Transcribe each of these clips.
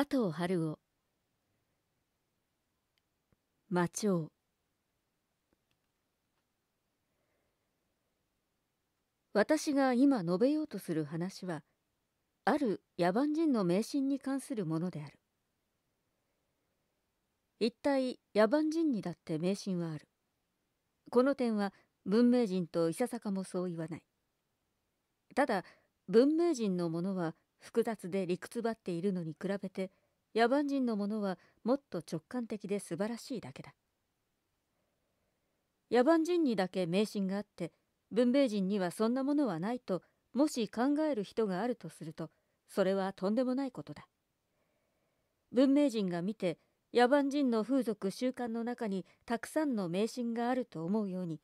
佐藤春夫魔鳥私が今述べようとする話はある野蛮人の迷信に関するものである一体野蛮人にだって迷信はあるこの点は文明人といささかもそう言わないただ文明人のものは複雑で理屈ばっているのに比べて野蛮人のものはもっと直感的で素晴らしいだけだ野蛮人にだけ迷信があって文明人にはそんなものはないともし考える人があるとするとそれはとんでもないことだ文明人が見て野蛮人の風俗習慣の中にたくさんの迷信があると思うように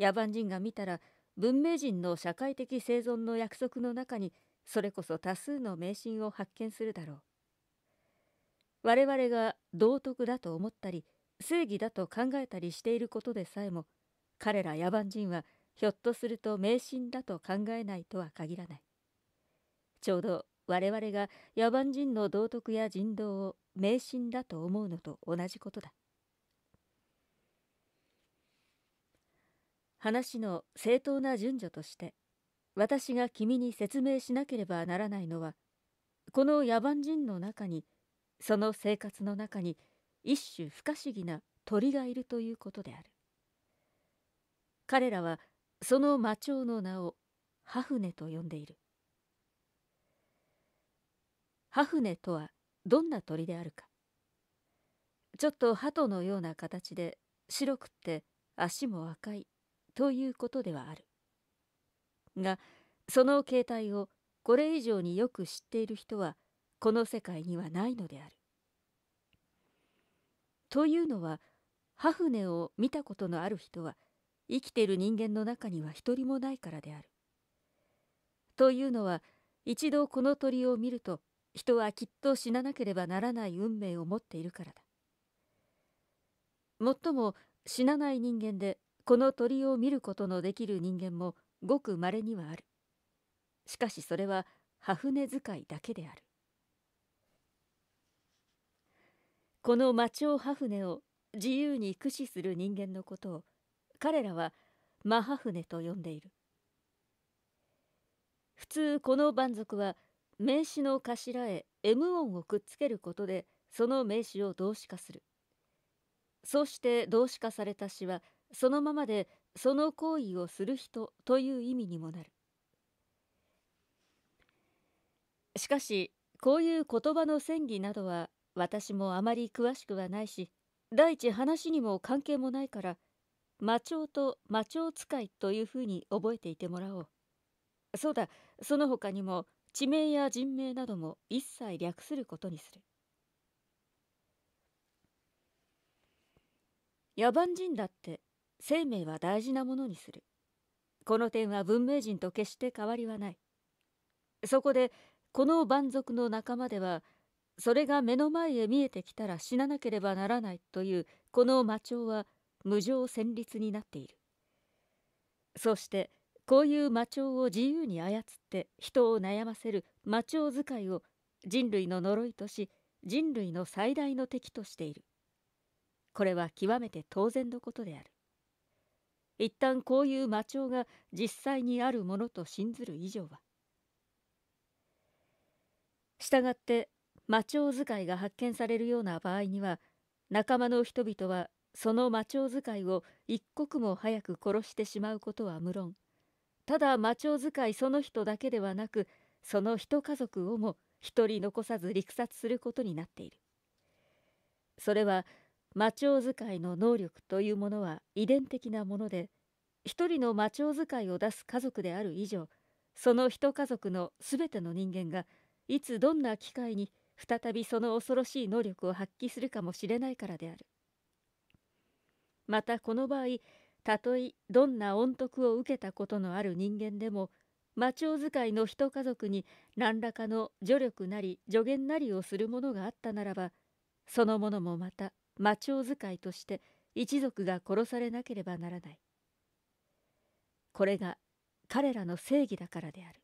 野蛮人が見たら文明人の社会的生存の約束の中にそれこそ多数の迷信を発見するだろう我々が道徳だと思ったり正義だと考えたりしていることでさえも彼ら野蛮人はひょっとすると迷信だと考えないとは限らないちょうど我々が野蛮人の道徳や人道を迷信だと思うのと同じことだ話の正当な順序として私が君に説明しなければならないのはこの野蛮人の中にその生活の中に一種不可思議な鳥がいるということである彼らはその魔鳥の名をハフネと呼んでいるハフネとはどんな鳥であるかちょっと鳩のような形で白くって足も赤いということではあるがその形態をこれ以上によく知っている人はこの世界にはないのである。というのはハフネを見たことのある人は生きている人間の中には一人もないからである。というのは一度この鳥を見ると人はきっと死ななければならない運命を持っているからだ。もっとも死なない人間でこの鳥を見ることのできる人間もごくまれにはあるしかしそれはフネ使いだけであるこの魔鳥フネを自由に駆使する人間のことを彼らはマハフネと呼んでいる普通この蛮族は名詞の頭へ M 音をくっつけることでその名詞を動詞化するそうして動詞化された詩はそのままでその行為をする人という意味にもなるしかしこういう言葉の戦議などは私もあまり詳しくはないし第一話にも関係もないから魔鳥と魔鳥使いというふうに覚えていてもらおうそうだその他にも地名や人名なども一切略することにする野蛮人だって生命は大事なものにするこの点は文明人と決して変わりはないそこでこの蛮族の仲間ではそれが目の前へ見えてきたら死ななければならないというこの魔鳥は無常戦慄になっているそしてこういう魔鳥を自由に操って人を悩ませる魔鳥使いを人類の呪いとし人類の最大の敵としているこれは極めて当然のことである一旦こういう魔帳が実際にあるものと信ずる以上は従って魔帳使いが発見されるような場合には仲間の人々はその魔帳使いを一刻も早く殺してしまうことは無論ただ魔帳使いその人だけではなくその一家族をも一人残さず陸殺することになっているそれは魔長使いの能力というものは遺伝的なもので一人の魔長使いを出す家族である以上その一家族の全ての人間がいつどんな機会に再びその恐ろしい能力を発揮するかもしれないからであるまたこの場合たとえどんな恩徳を受けたことのある人間でも魔長使いの一家族に何らかの助力なり助言なりをするものがあったならばそのものもまた魔鳥使いとして一族が殺されなければならないこれが彼らの正義だからである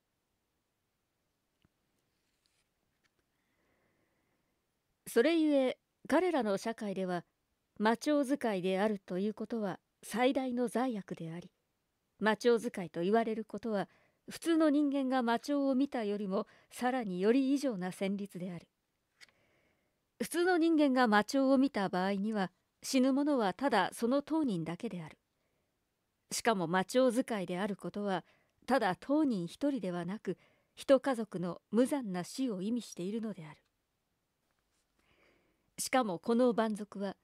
それゆえ彼らの社会では魔鳥使いであるということは最大の罪悪であり魔鳥使いと言われることは普通の人間が魔鳥を見たよりもさらにより以上な旋律である普通の人間が魔鳥を見た場合には死ぬ者はただその当人だけであるしかも魔鳥使いであることはただ当人一人ではなく一家族の無残な死を意味しているのであるしかもこの蛮族は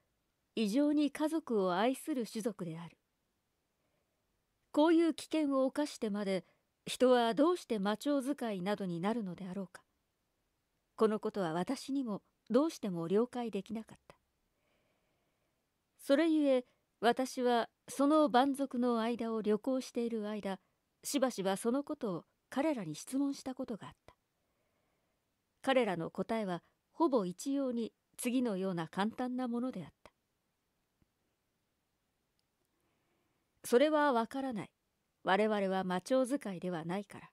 異常に家族を愛する種族であるこういう危険を冒してまで人はどうして魔鳥使いなどになるのであろうかこのことは私にもどうしても了解できなかったそれゆえ私はその蛮族の間を旅行している間しばしばそのことを彼らに質問したことがあった彼らの答えはほぼ一様に次のような簡単なものであったそれはわからない我々は魔鳥使いではないから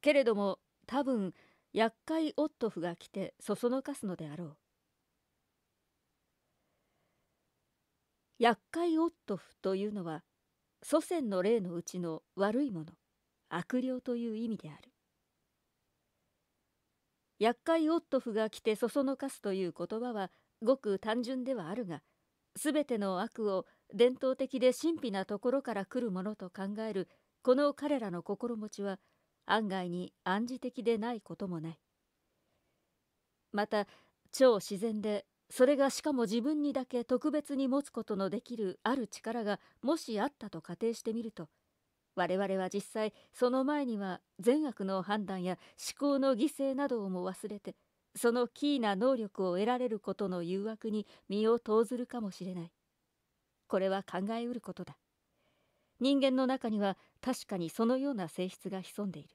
けれども多分厄介オットフが来てそそのかすのであろう厄介オットフというのは祖先の霊のうちの悪いもの悪霊という意味である厄介オットフが来てそそのかすという言葉はごく単純ではあるがすべての悪を伝統的で神秘なところから来るものと考えるこの彼らの心持ちは案外に暗示的でないこともないまた超自然でそれがしかも自分にだけ特別に持つことのできるある力がもしあったと仮定してみると我々は実際その前には善悪の判断や思考の犠牲などをも忘れてそのキーな能力を得られることの誘惑に身を投ずるかもしれないこれは考えうることだ人間の中には確かにそのような性質が潜んでいる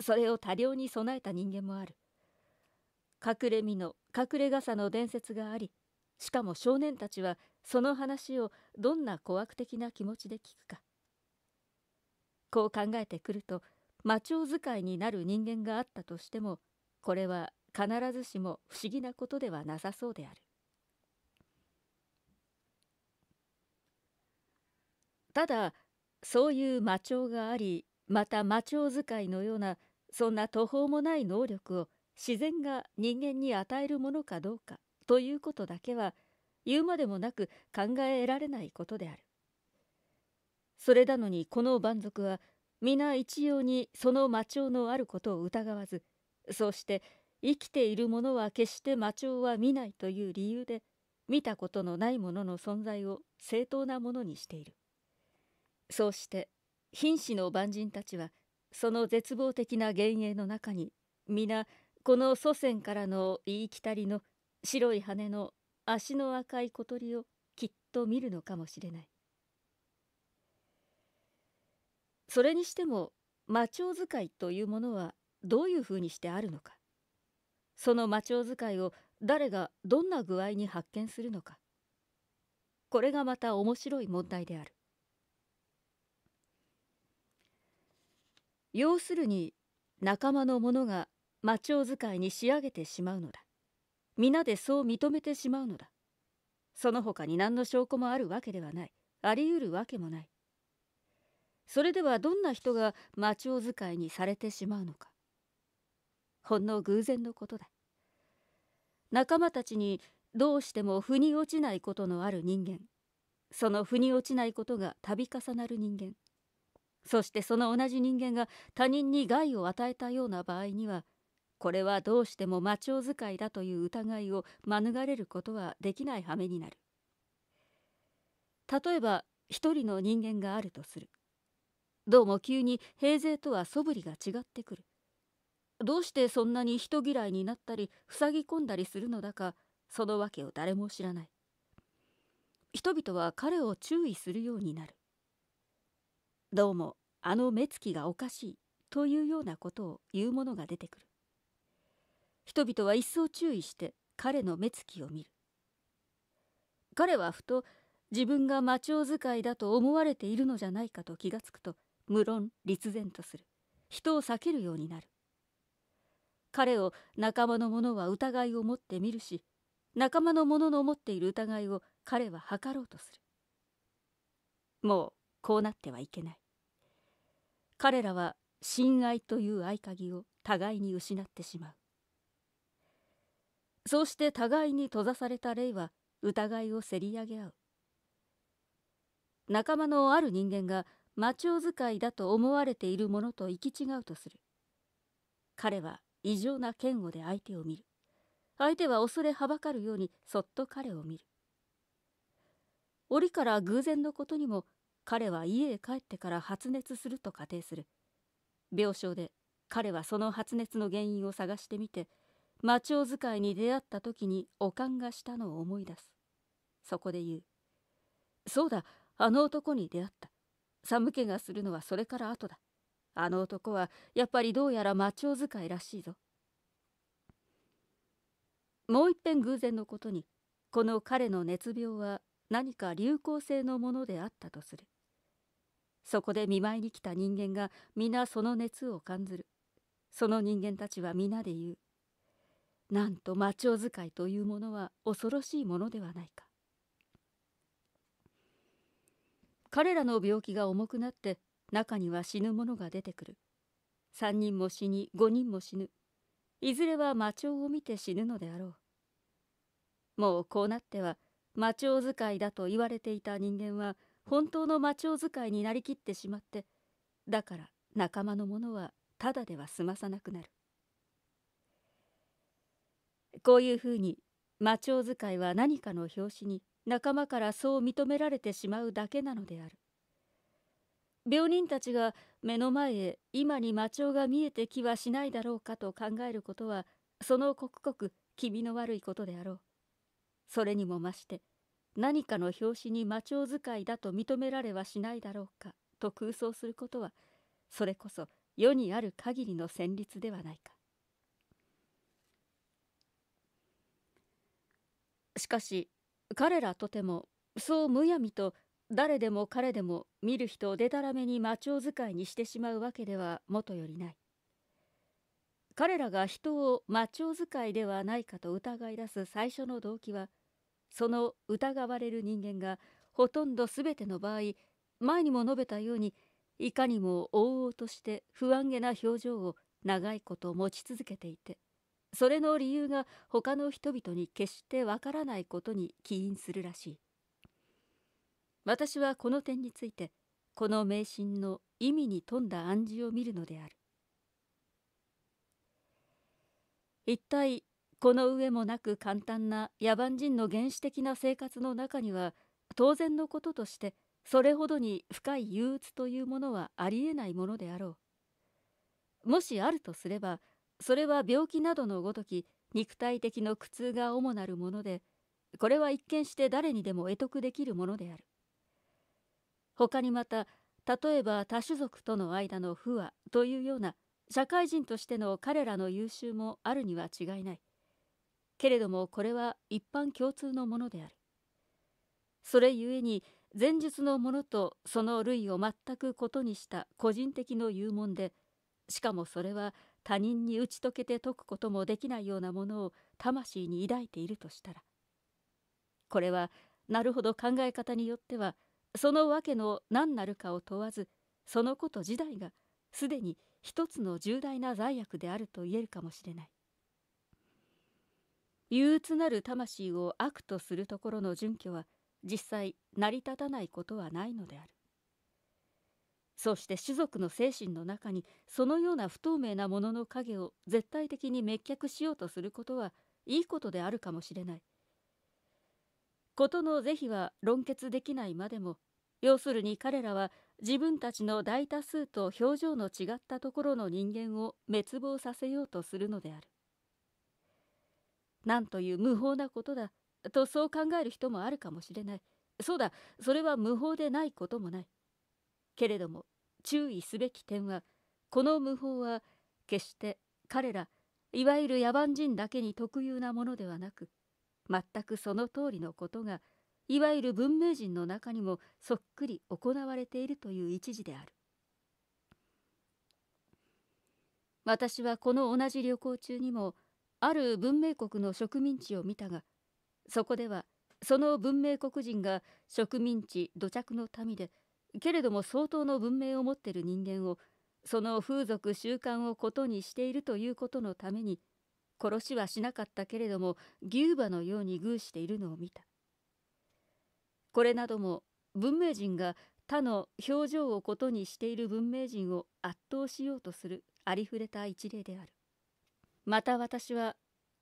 それを多量に備えた人間もある隠れ身の隠れ傘の伝説がありしかも少年たちはその話をどんな小悪的な気持ちで聞くかこう考えてくると魔帳使いになる人間があったとしてもこれは必ずしも不思議なことではなさそうであるただそういう魔帳がありまた魔鳥使いのようなそんな途方もない能力を自然が人間に与えるものかどうかということだけは言うまでもなく考えられないことであるそれなのにこの蛮族は皆一様にその魔鳥のあることを疑わずそうして生きているものは決して魔鳥は見ないという理由で見たことのないものの存在を正当なものにしているそうして瀕死の万人たちはその絶望的な幻影の中に皆この祖先からの言いきたりの白い羽の足の赤い小鳥をきっと見るのかもしれないそれにしても魔鳥使いというものはどういうふうにしてあるのかその魔鳥使いを誰がどんな具合に発見するのかこれがまた面白い問題である要するに仲間の者が魔鳥使いに仕上げてしまうのだ皆でそう認めてしまうのだその他に何の証拠もあるわけではないあり得るわけもないそれではどんな人が魔鳥使いにされてしまうのかほんの偶然のことだ仲間たちにどうしても腑に落ちないことのある人間その腑に落ちないことが度重なる人間そしてその同じ人間が他人に害を与えたような場合にはこれはどうしても魔長使いだという疑いを免れることはできない羽目になる例えば一人の人間があるとするどうも急に平勢とは素振りが違ってくるどうしてそんなに人嫌いになったり塞ぎ込んだりするのだかその訳を誰も知らない人々は彼を注意するようになるどうもあの目つきがおかしいというようなことを言う者が出てくる人々は一層注意して彼の目つきを見る彼はふと自分が魔鳥使いだと思われているのじゃないかと気がつくと無論立然とする人を避けるようになる彼を仲間の者は疑いを持って見るし仲間の者の持っている疑いを彼は図ろうとするもうこうなってはいけない彼らは親愛という合鍵を互いに失ってしまうそうして互いに閉ざされた霊は疑いをせり上げ合う仲間のある人間が魔長使いだと思われているものと行き違うとする彼は異常な嫌悪で相手を見る相手は恐れはばかるようにそっと彼を見る折から偶然のことにも彼は家へ帰ってから発熱すると仮定する病床で彼はその発熱の原因を探してみて町尾使いに出会った時におかがしたのを思い出すそこで言う「そうだあの男に出会った寒気がするのはそれから後だあの男はやっぱりどうやら町尾使いらしいぞ」もう一遍偶然のことにこの彼の熱病は何か流行性のものであったとするそこで見舞いに来た人間が皆その熱を感ずるその人間たちは皆で言うなんと魔鳥使いというものは恐ろしいものではないか彼らの病気が重くなって中には死ぬ者が出てくる3人も死に5人も死ぬいずれは魔鳥を見て死ぬのであろうもうこうなっては魔鳥使いだと言われていた人間は本当の魔鳥使いになりきってしまってだから仲間のものはただでは済まさなくなるこういうふうに魔鳥使いは何かの拍子に仲間からそう認められてしまうだけなのである病人たちが目の前へ今に魔鳥が見えてきはしないだろうかと考えることはその刻々気味の悪いことであろうそれにもまして何かの表紙に魔鳥使いだと認められはしないだろうかと空想することはそれこそ世にある限りの旋律ではないかしかし彼らとてもそうむやみと誰でも彼でも見る人をでたらめに魔鳥使いにしてしまうわけではもとよりない彼らが人を魔鳥使いではないかと疑い出す最初の動機はその疑われる人間がほとんど全ての場合前にも述べたようにいかにも往々として不安げな表情を長いこと持ち続けていてそれの理由が他の人々に決してわからないことに起因するらしい私はこの点についてこの迷信の意味に富んだ暗示を見るのである一体この上もなく簡単な野蛮人の原始的な生活の中には当然のこととしてそれほどに深い憂鬱というものはありえないものであろう。もしあるとすればそれは病気などのごとき肉体的の苦痛が主なるものでこれは一見して誰にでも得得できるものである。他にまた例えば多種族との間の不和というような社会人としての彼らの優秀もあるには違いない。けれどもこれは一般共通のものであるそれゆえに前述のものとその類を全く異にした個人的のもんでしかもそれは他人に打ち解けて解くこともできないようなものを魂に抱いているとしたらこれはなるほど考え方によってはその訳の何なるかを問わずそのこと自体がすでに一つの重大な罪悪であると言えるかもしれない憂鬱なる魂を悪とするところの準拠は実際成り立たないことはないのであるそして種族の精神の中にそのような不透明なものの影を絶対的に滅却しようとすることはいいことであるかもしれないことの是非は論決できないまでも要するに彼らは自分たちの大多数と表情の違ったところの人間を滅亡させようとするのであるなんという無法なことだとそう考える人もあるかもしれないそうだそれは無法でないこともないけれども注意すべき点はこの無法は決して彼らいわゆる野蛮人だけに特有なものではなく全くその通りのことがいわゆる文明人の中にもそっくり行われているという一時である私はこの同じ旅行中にもある文明国の植民地を見たがそこではその文明国人が植民地土着の民でけれども相当の文明を持っている人間をその風俗習慣をことにしているということのために殺しはしなかったけれども牛馬のように偶しているのを見たこれなども文明人が他の表情をことにしている文明人を圧倒しようとするありふれた一例であるまた私は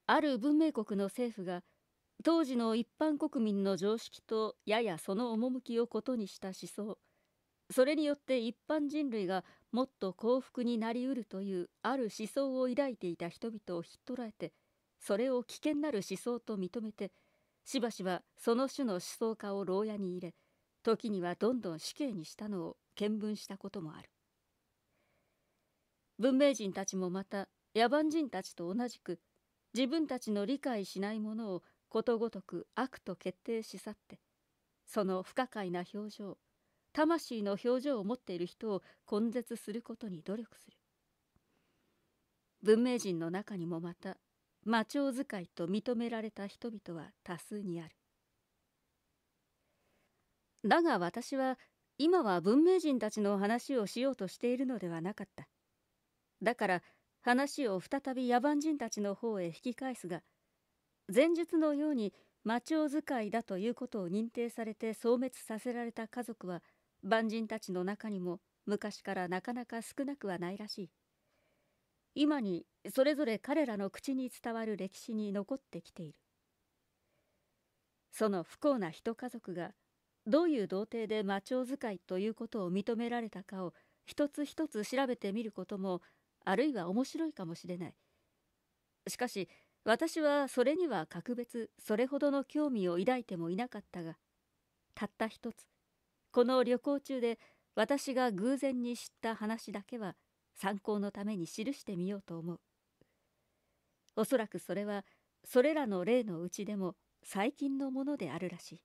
ある文明国の政府が当時の一般国民の常識とややその趣を異にした思想それによって一般人類がもっと幸福になりうるというある思想を抱いていた人々をひっ捕らえてそれを危険なる思想と認めてしばしばその種の思想家を牢屋に入れ時にはどんどん死刑にしたのを見聞したこともある文明人たちもまた野蛮人たちと同じく自分たちの理解しないものをことごとく悪と決定し去ってその不可解な表情魂の表情を持っている人を根絶することに努力する文明人の中にもまた魔長使いと認められた人々は多数にあるだが私は今は文明人たちの話をしようとしているのではなかっただから話を再び野蛮人たちの方へ引き返すが前述のように魔鳥使いだということを認定されて消滅させられた家族は万人たちの中にも昔からなかなか少なくはないらしい今にそれぞれ彼らの口に伝わる歴史に残ってきているその不幸な一家族がどういう童貞で魔鳥使いということを認められたかを一つ一つ調べてみることもあるいは面白いかもしれないしかし私はそれには格別それほどの興味を抱いてもいなかったがたった一つこの旅行中で私が偶然に知った話だけは参考のために記してみようと思うおそらくそれはそれらの例のうちでも最近のものであるらしい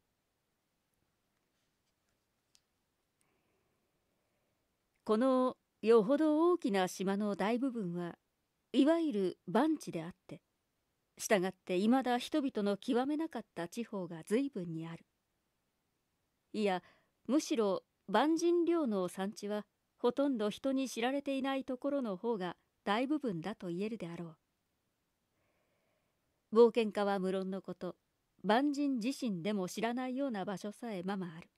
このよほど大きな島の大部分はいわゆる番地であってしたがっていまだ人々の極めなかった地方が随分にあるいやむしろ万人領の産地はほとんど人に知られていないところの方が大部分だと言えるであろう冒険家は無論のこと万人自身でも知らないような場所さえままある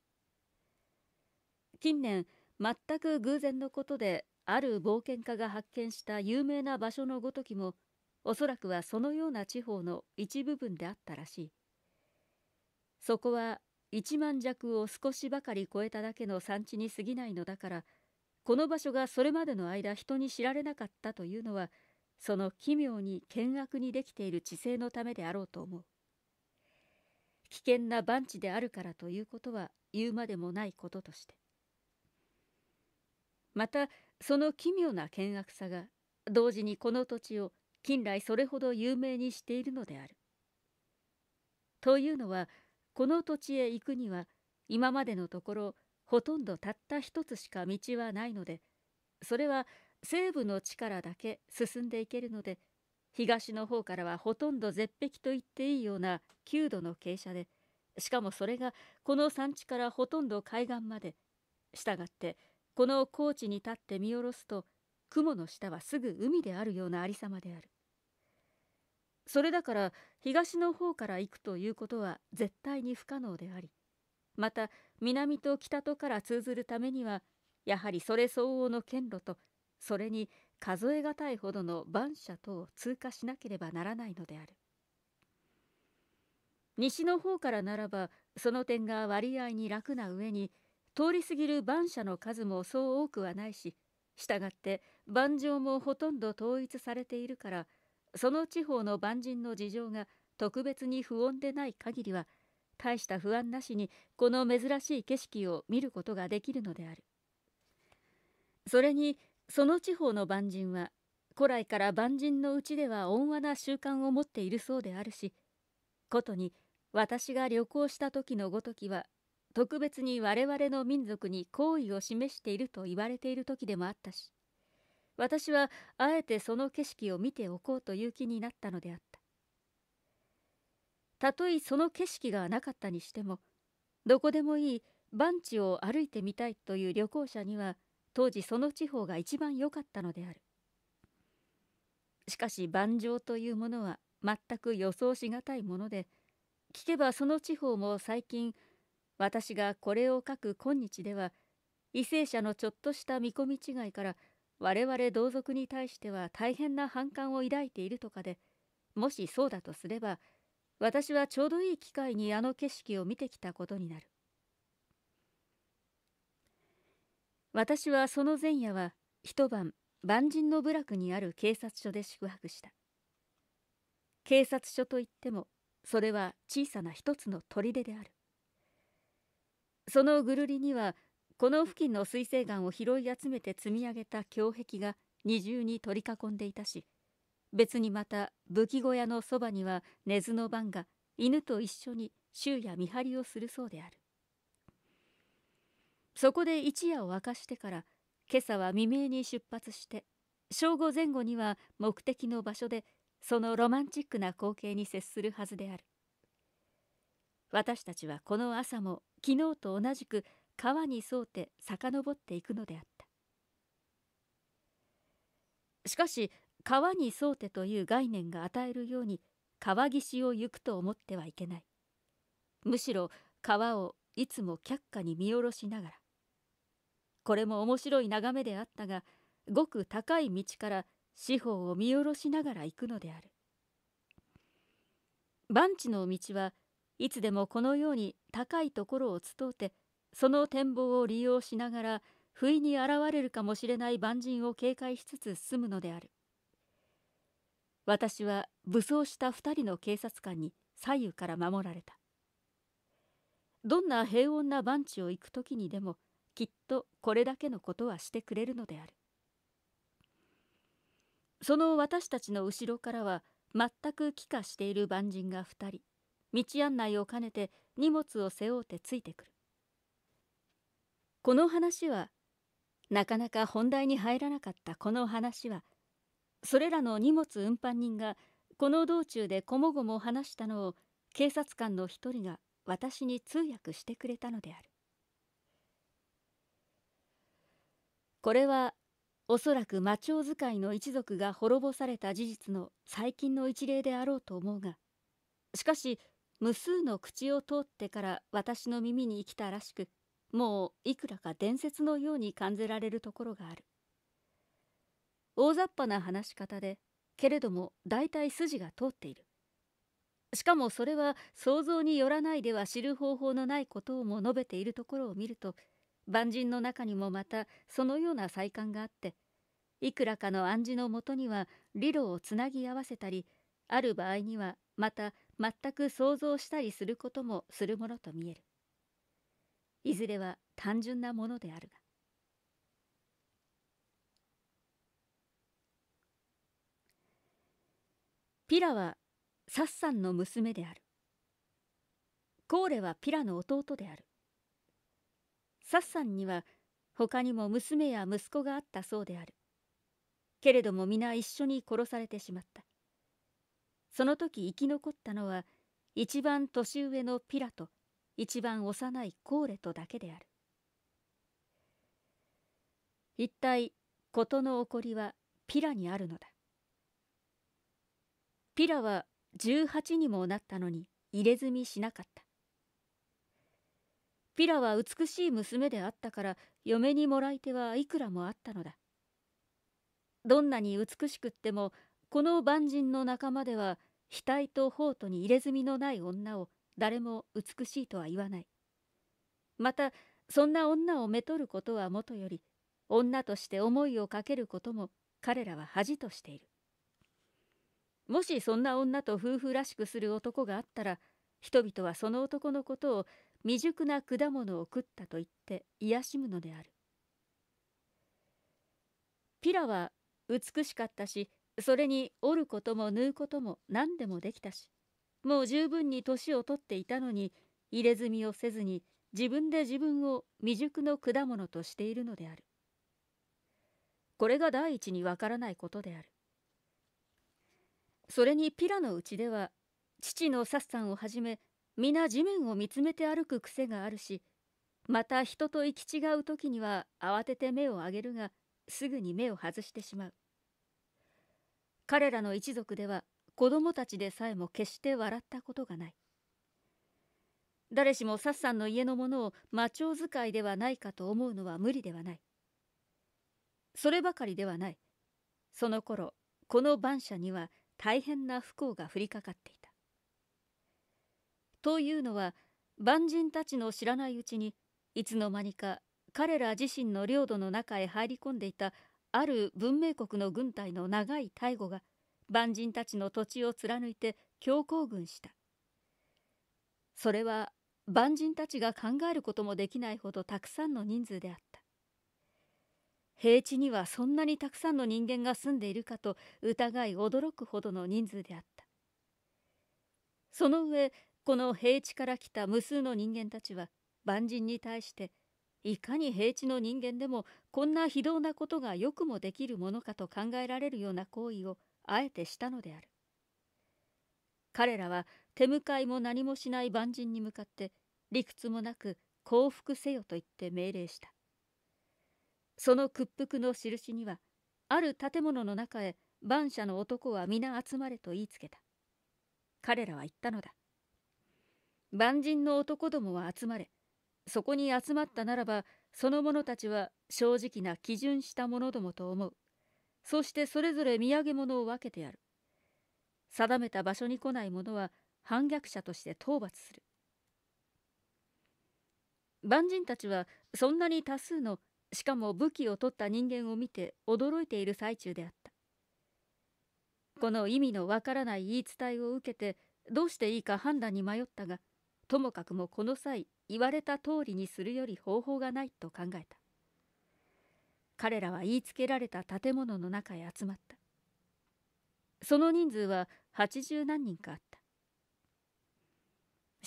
近年全く偶然のことである冒険家が発見した有名な場所のごときもおそらくはそのような地方の一部分であったらしいそこは1万弱を少しばかり超えただけの産地に過ぎないのだからこの場所がそれまでの間人に知られなかったというのはその奇妙に険悪にできている知性のためであろうと思う危険な番地であるからということは言うまでもないこととしてまたその奇妙な険悪さが同時にこの土地を近来それほど有名にしているのである。というのはこの土地へ行くには今までのところほとんどたった一つしか道はないのでそれは西部の地からだけ進んでいけるので東の方からはほとんど絶壁と言っていいような9度の傾斜でしかもそれがこの山地からほとんど海岸までしたがってこの高地に立って見下ろすと雲の下はすぐ海であるようなありさまであるそれだから東の方から行くということは絶対に不可能でありまた南と北とから通ずるためにはやはりそれ相応の県路とそれに数え難いほどの番車とを通過しなければならないのである西の方からならばその点が割合に楽な上に通り過ぎる番車の数もそう多くはないし従って盤上もほとんど統一されているからその地方の万人の事情が特別に不穏でない限りは大した不安なしにこの珍しい景色を見ることができるのであるそれにその地方の万人は古来から万人のうちでは温和な習慣を持っているそうであるしことに私が旅行した時のごときは特別に我々の民族に好意を示していると言われている時でもあったし私はあえてその景色を見ておこうという気になったのであったたとえその景色がなかったにしてもどこでもいい番地を歩いてみたいという旅行者には当時その地方が一番良かったのであるしかし盤上というものは全く予想しがたいもので聞けばその地方も最近私がこれを書く今日では為政者のちょっとした見込み違いから我々同族に対しては大変な反感を抱いているとかでもしそうだとすれば私はちょうどいい機会にあの景色を見てきたことになる私はその前夜は一晩万人の部落にある警察署で宿泊した警察署といってもそれは小さな一つの砦であるそのぐるりにはこの付近の水星岩を拾い集めて積み上げた胸壁が二重に取り囲んでいたし別にまた武器小屋のそばには根津の番が犬と一緒に昼夜見張りをするそうであるそこで一夜を明かしてから今朝は未明に出発して正午前後には目的の場所でそのロマンチックな光景に接するはずである私たちはこの朝も昨日と同じく川に沿うて遡っていくのであったしかし川に沿うてという概念が与えるように川岸を行くと思ってはいけないむしろ川をいつも却下に見下ろしながらこれも面白い眺めであったがごく高い道から四方を見下ろしながら行くのである番地の道はいつでもこのように高いところを伝うてその展望を利用しながら不意に現れるかもしれない万人を警戒しつつ進むのである私は武装した2人の警察官に左右から守られたどんな平穏な番地を行く時にでもきっとこれだけのことはしてくれるのであるその私たちの後ろからは全く帰化している万人が2人道案内を兼ねて荷物を背負うてついてくるこの話はなかなか本題に入らなかったこの話はそれらの荷物運搬人がこの道中でこもごも話したのを警察官の一人が私に通訳してくれたのであるこれはおそらく魔鳥使いの一族が滅ぼされた事実の最近の一例であろうと思うがしかし無数の口を通ってから私の耳に生きたらしくもういくらか伝説のように感じられるところがある大雑把な話し方でけれども大体筋が通っているしかもそれは想像によらないでは知る方法のないことをも述べているところを見ると万人の中にもまたそのような再感があっていくらかの暗示のもとには理路をつなぎ合わせたりある場合にはまた全く想像したりすることもするものと見えるいずれは単純なものであるがピラはサッサンの娘であるコーレはピラの弟であるサッサンには他にも娘や息子があったそうであるけれども皆一緒に殺されてしまったその時生き残ったのは一番年上のピラと一番幼いコーレとだけである一体事の起こりはピラにあるのだピラは18にもなったのに入れ墨しなかったピラは美しい娘であったから嫁にもらい手はいくらもあったのだどんなに美しくってもこの万人の仲間では額と頬とに入れ墨のない女を誰も美しいとは言わないまたそんな女をめとることはもとより女として思いをかけることも彼らは恥としているもしそんな女と夫婦らしくする男があったら人々はその男のことを未熟な果物を食ったと言って癒しむのであるピラは美しかったしそれに折ることも縫うことも何でもできたしもう十分に年を取っていたのに入れ墨をせずに自分で自分を未熟の果物としているのであるこれが第一にわからないことであるそれにピラのうちでは父のサッさんをはじめ皆地面を見つめて歩く癖があるしまた人と行き違う時には慌てて目を上げるがすぐに目を外してしまう彼らの一族では子供たちでさえも決して笑ったことがない誰しもサッさんの家のものを魔鳥使いではないかと思うのは無理ではないそればかりではないその頃この晩舎には大変な不幸が降りかかっていたというのは万人たちの知らないうちにいつの間にか彼ら自身の領土の中へ入り込んでいたある文明国の軍隊の長い大護が万人たちの土地を貫いて強行軍したそれは万人たちが考えることもできないほどたくさんの人数であった平地にはそんなにたくさんの人間が住んでいるかと疑い驚くほどの人数であったその上この平地から来た無数の人間たちは万人に対していかに平地の人間でもこんな非道なことがよくもできるものかと考えられるような行為をあえてしたのである彼らは手向かいも何もしない万人に向かって理屈もなく降伏せよと言って命令したその屈服の印にはある建物の中へ万社の男は皆集まれと言いつけた彼らは言ったのだ万人の男どもは集まれそこに集まったならばその者たちは正直な基準した者どもと思うそしてそれぞれ土産物を分けてやる定めた場所に来ない者は反逆者として討伐する万人たちはそんなに多数のしかも武器を取った人間を見て驚いている最中であったこの意味のわからない言い伝えを受けてどうしていいか判断に迷ったがともかくもこの際言われた通りにするより方法がないと考えた彼らは言いつけられた建物の中へ集まったその人数は80何人かあった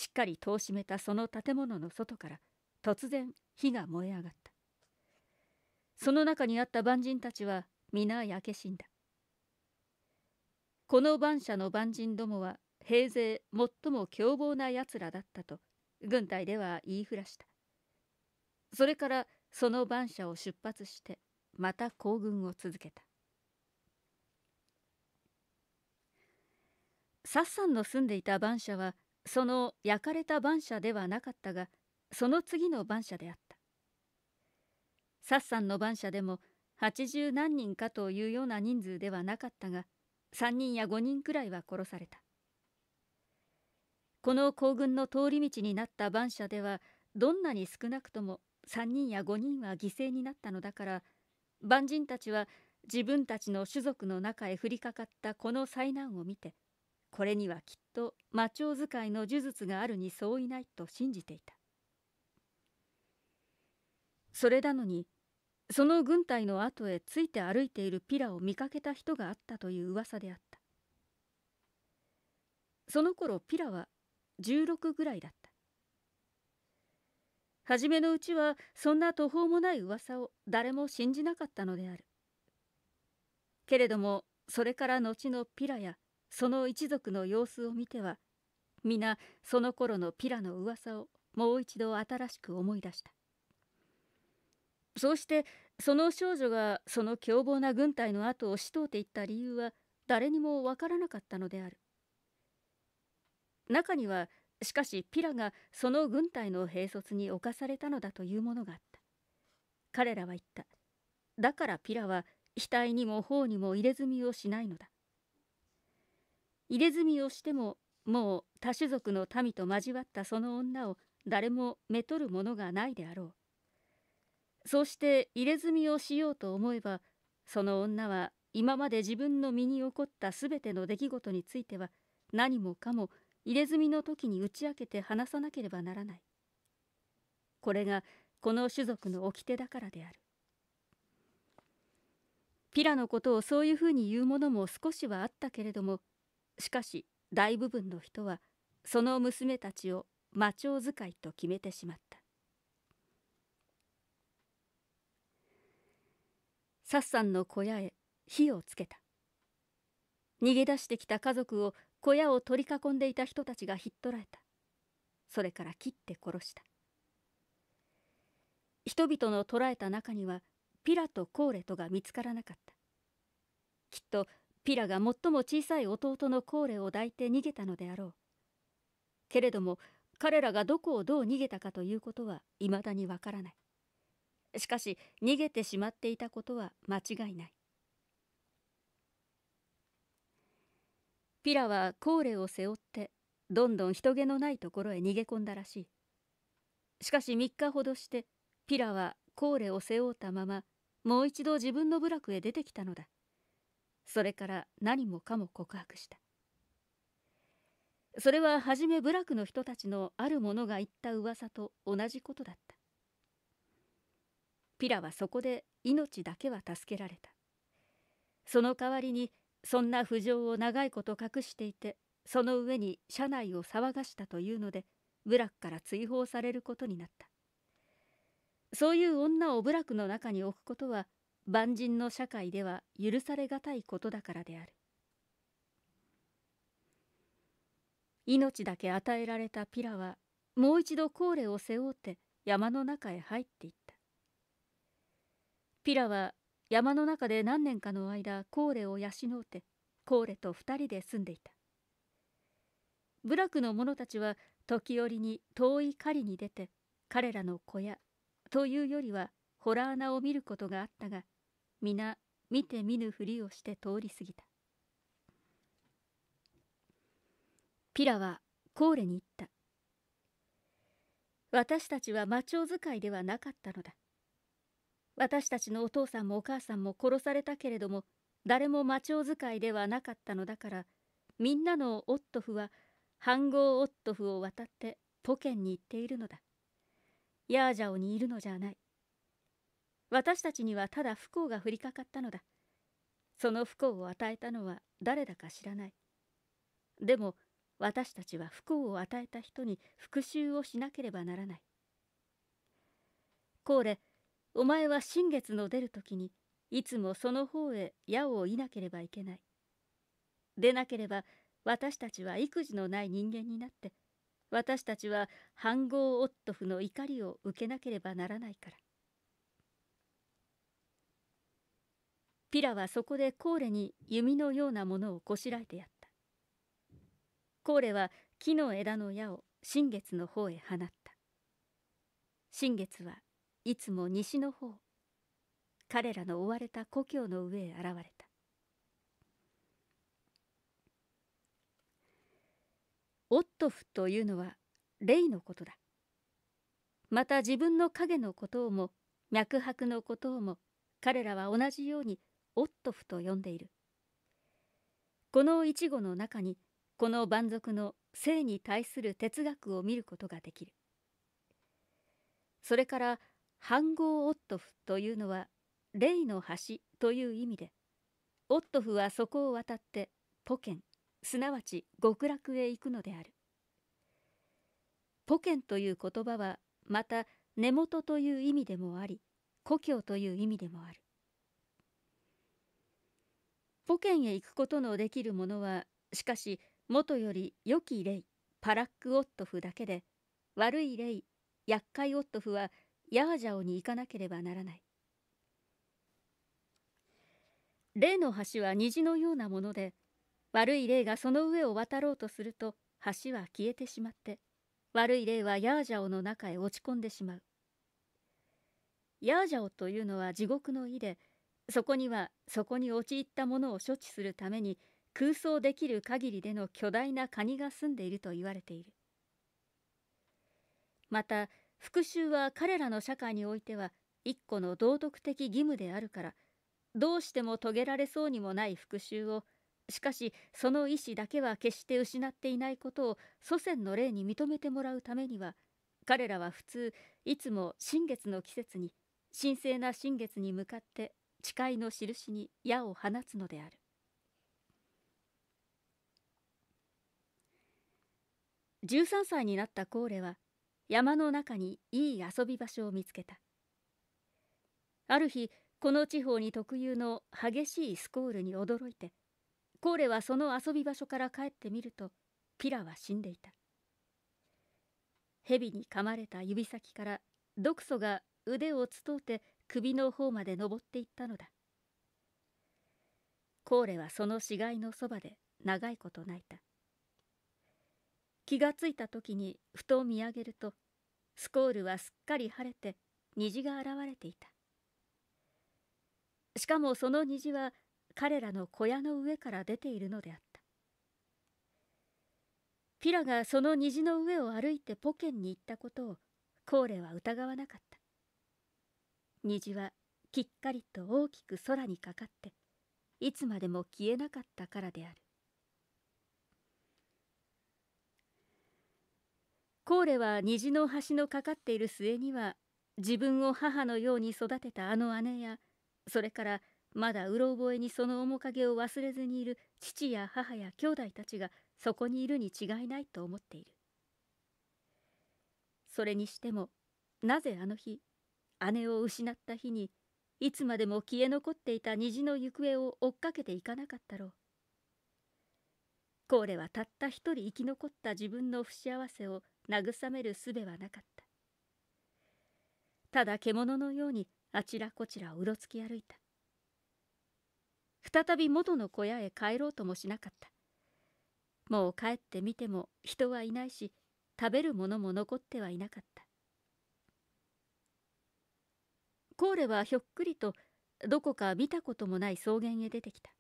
しっかり戸を閉めたその建物の外から突然火が燃え上がったその中にあった万人たちは皆焼け死んだこの晩舎の万人どもは平勢最も凶暴な奴らだったと軍隊では言いふらしたそれからその番車を出発してまた行軍を続けたサッサンの住んでいた番車はその焼かれた番車ではなかったがその次の番車であったサッサンの番車でも80何人かというような人数ではなかったが3人や5人くらいは殺されたこの行軍の通り道になった番車ではどんなに少なくとも3人や5人は犠牲になったのだから万人たちは自分たちの種族の中へ降りかかったこの災難を見てこれにはきっと魔長使いの呪術があるに相違ないと信じていたそれなのにその軍隊の後へついて歩いているピラを見かけた人があったという噂であったその頃ピラは16ぐらいだった初めのうちはそんな途方もない噂を誰も信じなかったのであるけれどもそれから後のピラやその一族の様子を見ては皆その頃のピラの噂をもう一度新しく思い出したそうしてその少女がその凶暴な軍隊の後を仕通っていった理由は誰にもわからなかったのである中にはしかしピラがその軍隊の兵卒に侵されたのだというものがあった彼らは言っただからピラは額にも頬にも入れ墨をしないのだ入れ墨をしてももう他種族の民と交わったその女を誰もめとるものがないであろうそうして入れ墨をしようと思えばその女は今まで自分の身に起こった全ての出来事については何もかも入れ墨の時に打ち明けて話さなければならないこれがこの種族の掟だからであるピラのことをそういうふうに言うものも少しはあったけれどもしかし大部分の人はその娘たちを魔鳥使いと決めてしまったサッサンの小屋へ火をつけた逃げ出してきた家族を小屋を取り囲んでいた人たちがひっ捕らえたそれから切って殺した人々の捕らえた中にはピラとコーレとが見つからなかったきっとピラが最も小さい弟のコーレを抱いて逃げたのであろうけれども彼らがどこをどう逃げたかということはいまだにわからないしかし逃げてしまっていたことは間違いないピラはコーレを背負ってどんどん人気のないところへ逃げ込んだらしいしかし3日ほどしてピラはコーレを背負ったままもう一度自分の部落へ出てきたのだそれから何もかも告白したそれは初め部落の人たちのある者が言った噂と同じことだったピラはそこで命だけは助けられたその代わりにそんな浮上を長いこと隠していてその上に車内を騒がしたというので部落から追放されることになったそういう女を部落の中に置くことは万人の社会では許されがたいことだからである命だけ与えられたピラはもう一度コーレを背負って山の中へ入っていったピラは山の中で何年かの間コーレを養うてコーレと2人で住んでいた部落の者たちは時折に遠い狩りに出て彼らの小屋というよりは洞穴を見ることがあったが皆見て見ぬふりをして通り過ぎたピラはコーレに言った私たちは魔鳥使いではなかったのだ私たちのお父さんもお母さんも殺されたけれども誰も魔鳥使いではなかったのだからみんなのオットフは飯号オットフを渡ってポケンに行っているのだヤージャオにいるのじゃない私たちにはただ不幸が降りかかったのだその不幸を与えたのは誰だか知らないでも私たちは不幸を与えた人に復讐をしなければならないこれお前は新月の出る時にいつもその方へ矢をいなければいけない。でなければ私たちは育児のない人間になって私たちは半合オットフの怒りを受けなければならないから。ピラはそこでコーレに弓のようなものをこしらえてやった。コーレは木の枝の矢を新月の方へ放った。新月はいつも西の方彼らの追われた故郷の上へ現れたオットフというのは霊のことだまた自分の影のことをも脈拍のことをも彼らは同じようにオットフと呼んでいるこの一語の中にこの蛮族の性に対する哲学を見ることができるそれから半号オットフというのは霊の橋という意味でオットフはそこを渡ってポケンすなわち極楽へ行くのであるポケンという言葉はまた根元という意味でもあり故郷という意味でもあるポケンへ行くことのできるものはしかし元より良き霊パラックオットフだけで悪い霊厄介オットフはヤージャオに行かなければならない例の橋は虹のようなもので悪い霊がその上を渡ろうとすると橋は消えてしまって悪い霊はヤージャオの中へ落ち込んでしまうヤージャオというのは地獄の意でそこにはそこに陥ったものを処置するために空想できる限りでの巨大なカニが住んでいると言われているまた復讐は彼らの社会においては一個の道徳的義務であるからどうしても遂げられそうにもない復讐をしかしその意思だけは決して失っていないことを祖先の霊に認めてもらうためには彼らは普通いつも新月の季節に神聖な新月に向かって誓いの印に矢を放つのである13歳になったコーレは山の中にいい遊び場所を見つけたある日この地方に特有の激しいスコールに驚いてコーレはその遊び場所から帰ってみるとピラは死んでいた蛇に噛まれた指先から毒素が腕をつとうて首の方まで登っていったのだコーレはその死骸のそばで長いこと泣いた気がついた時にふと見上げるとスコールはすっかり晴れて虹が現れていたしかもその虹は彼らの小屋の上から出ているのであったピラがその虹の上を歩いてポケンに行ったことをコーレは疑わなかった虹はきっかりと大きく空にかかっていつまでも消えなかったからであるコーレは虹の橋のかかっている末には自分を母のように育てたあの姉やそれからまだうろ覚えにその面影を忘れずにいる父や母や兄弟たちがそこにいるに違いないと思っているそれにしてもなぜあの日姉を失った日にいつまでも消え残っていた虹の行方を追っかけていかなかったろうコーレはたった一人生き残った自分の不幸せを慰める術はなかったただ獣のようにあちらこちらをうろつき歩いた再び元の小屋へ帰ろうともしなかったもう帰ってみても人はいないし食べるものも残ってはいなかったコーレはひょっくりとどこか見たこともない草原へ出てきた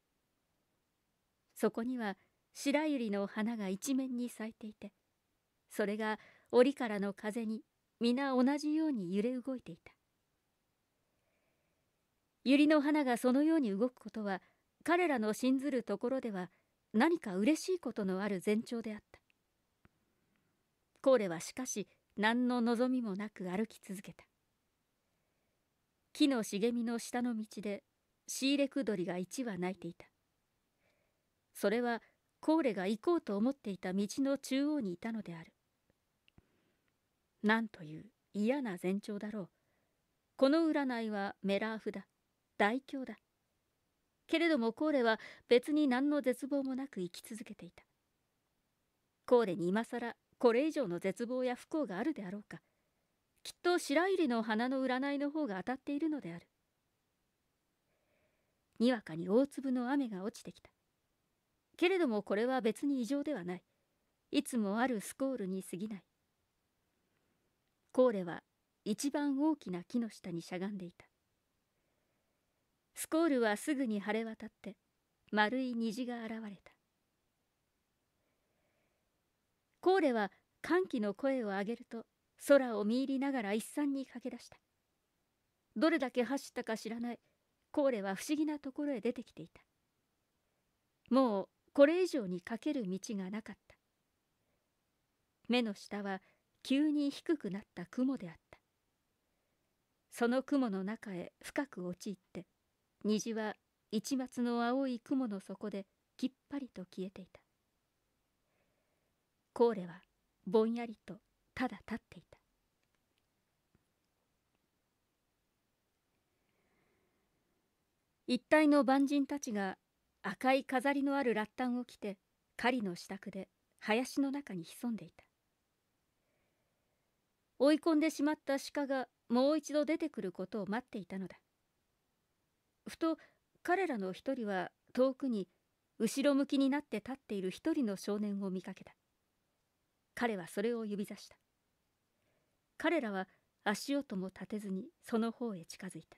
そこには白百合の花が一面に咲いていてそれが檻からの風に皆同じように揺れ動いていた百合の花がそのように動くことは彼らの信ずるところでは何か嬉しいことのある前兆であったコーレはしかし何の望みもなく歩き続けた木の茂みの下の道でシーレクドリが一羽鳴いていたそれはコーレが行こうと思っていた道の中央にいたのであるなんという嫌な前兆だろう。この占いはメラーフだ。大凶だ。けれどもコーレは別に何の絶望もなく生き続けていた。コーレに今更これ以上の絶望や不幸があるであろうか。きっと白百合の花の占いの方が当たっているのである。にわかに大粒の雨が落ちてきた。けれどもこれは別に異常ではない。いつもあるスコールに過ぎない。コーレは一番大きな木の下にしゃがんでいたスコールはすぐに晴れ渡って丸い虹が現れたコーレは歓喜の声を上げると空を見入りながら一山に駆け出したどれだけ走ったか知らないコーレは不思議なところへ出てきていたもうこれ以上にかける道がなかった目の下は急に低くなった雲であったその雲の中へ深く陥って虹は一抹の青い雲の底できっぱりと消えていたコーレはぼんやりとただ立っていた一帯の万人たちが赤い飾りのある落胆を着て狩りの支度で林の中に潜んでいた追い込んでしまった鹿がもう一度出てくることを待っていたのだふと彼らの一人は遠くに後ろ向きになって立っている一人の少年を見かけた彼はそれを指さした彼らは足音も立てずにその方へ近づいた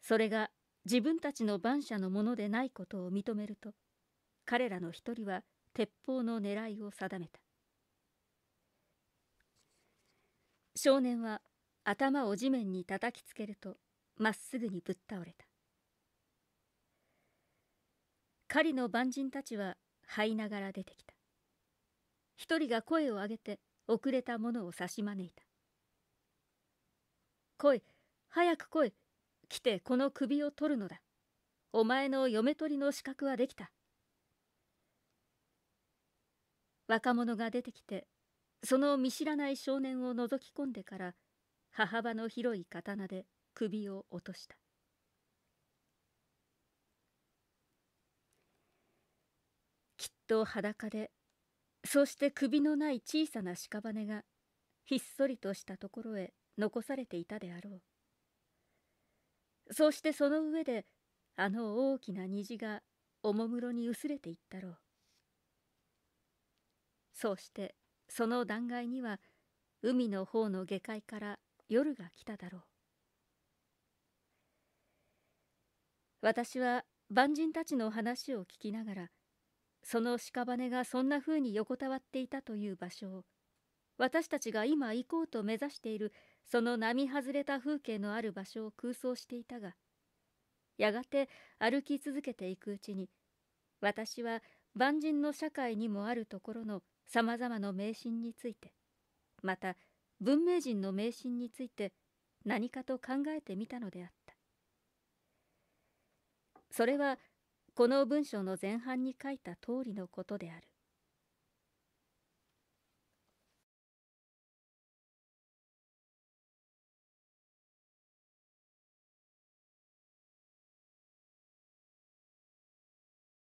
それが自分たちの晩舎のものでないことを認めると彼らの一人は鉄砲の狙いを定めた少年は頭を地面に叩きつけるとまっすぐにぶっ倒れた狩りの番人たちは這いながら出てきた一人が声を上げて遅れた者を差し招いた「来い早く来い来てこの首を取るのだお前の嫁取りの資格はできた」若者が出てきてその見知らない少年を覗き込んでから母場の広い刀で首を落としたきっと裸でそうして首のない小さな屍がひっそりとしたところへ残されていたであろうそうしてその上であの大きな虹がおもむろに薄れていったろうそうしてその断崖には海の方の下界から夜が来ただろう私は万人たちの話を聞きながらその屍がそんなふうに横たわっていたという場所を私たちが今行こうと目指しているその並外れた風景のある場所を空想していたがやがて歩き続けていくうちに私は万人の社会にもあるところのさまざまな迷信についてまた文明人の迷信について何かと考えてみたのであったそれはこの文章の前半に書いた通りのことである